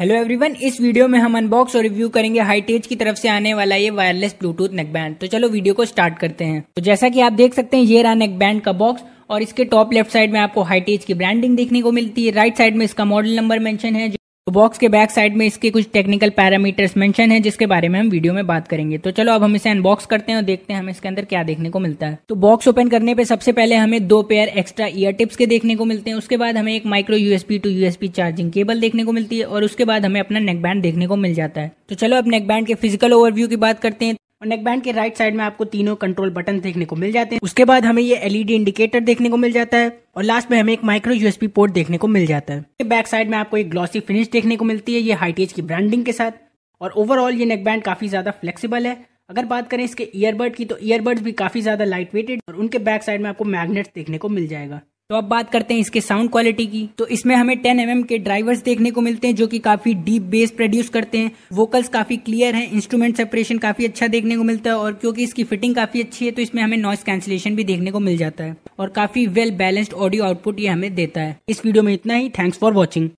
hello everyone इस video में हम अनबॉक्स और रिव्यू करेंगे हाईटेज की तरफ से आने वाला ये वायरलेस ब्लूटूथ नेकबैंड तो चलो वीडियो को स्टार्ट करते हैं तो जैसा कि आप देख सकते हैं ये रहा नेकबैंड का बॉक्स और इसके टॉप लेफ्ट साइड में आपको हाईटेज की ब्रांडिंग देखने को मिलती है राइट साइड में इसका मॉडल नंबर मेंशन है तो बॉक्स के बैक साइड में इसके कुछ टेक्निकल पैरामीटर्स मेंशन है जिसके बारे में हम वीडियो में बात करेंगे तो चलो अब हम इसे अनबॉक्स करते हैं और देखते हैं हमें इसके अंदर क्या देखने को मिलता है तो बॉक्स ओपन करने पे सबसे पहले हमें दो पेयर एक्स्ट्रा ईयर टिप्स के देखने को मिलते हैं उसके बाद हमें एक micro USB two USB charging cable देखने को मिलती है और उसके बाद हमें अपना नेकबैंड देखने को मिल जाता है तो चलो अब नेकबैंड के फिजिकल ओवरव्यू की बात करते हैं और नेक बैंड के राइट साइड में आपको तीनों कंट्रोल बटन देखने को मिल जाते हैं उसके बाद हमें ये एलईडी इंडिकेटर e देखने को मिल जाता है और लास्ट में हमें एक माइक्रो यूएसपी पोर्ट देखने को मिल जाता है बैक साइड में आपको एक ग्लॉसी फिनिश देखने को मिलती है ये हाईटेज की ब्रांडिंग के साथ और ओवरऑल ये नेक बैंड काफी ज्यादा फ्लेक्सीबल है अगर बात करें इसके ईयरबड की तो ईयरबड्स भी काफी ज्यादा लाइट वेटेड और उनके बैक साइड में आपको मैग्नेट्स देखने को मिल जाएगा तो अब बात करते हैं इसके साउंड क्वालिटी की तो इसमें हमें टेन एम के ड्राइवर्स देखने को मिलते हैं जो कि काफी डीप बेस प्रोड्यूस करते हैं वोकल्स काफी क्लियर हैं इंस्ट्रूमेंट सेपरेशन काफी अच्छा देखने को मिलता है और क्योंकि इसकी फिटिंग काफी अच्छी है तो इसमें हमें नॉइस कैंसिलेशन भी देखने को मिल जाता है और काफी वेल बैलेंस्ड ऑडियो आउटपुट ये हमें देता है इस वीडियो में इतना ही थैंक्स फॉर वॉचिंग